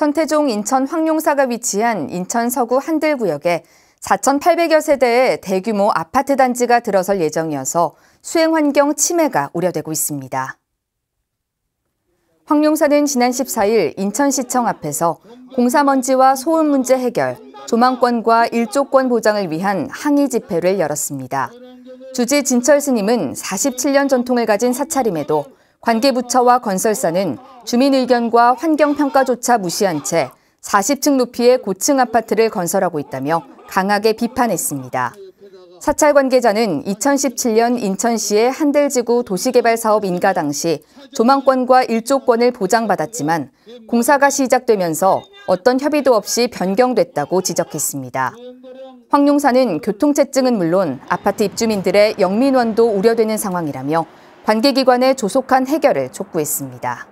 천태종 인천 황룡사가 위치한 인천 서구 한들구역에 4,800여 세대의 대규모 아파트 단지가 들어설 예정이어서 수행 환경 침해가 우려되고 있습니다. 황룡사는 지난 14일 인천시청 앞에서 공사먼지와 소음 문제 해결, 조망권과 일조권 보장을 위한 항의 집회를 열었습니다. 주지 진철 스님은 47년 전통을 가진 사찰임에도 관계부처와 건설사는 주민 의견과 환경평가조차 무시한 채 40층 높이의 고층 아파트를 건설하고 있다며 강하게 비판했습니다. 사찰 관계자는 2017년 인천시의 한들지구 도시개발 사업 인가 당시 조망권과 일조권을 보장받았지만 공사가 시작되면서 어떤 협의도 없이 변경됐다고 지적했습니다. 황용사는 교통체증은 물론 아파트 입주민들의 영민원도 우려되는 상황이라며 관계기관의 조속한 해결을 촉구했습니다.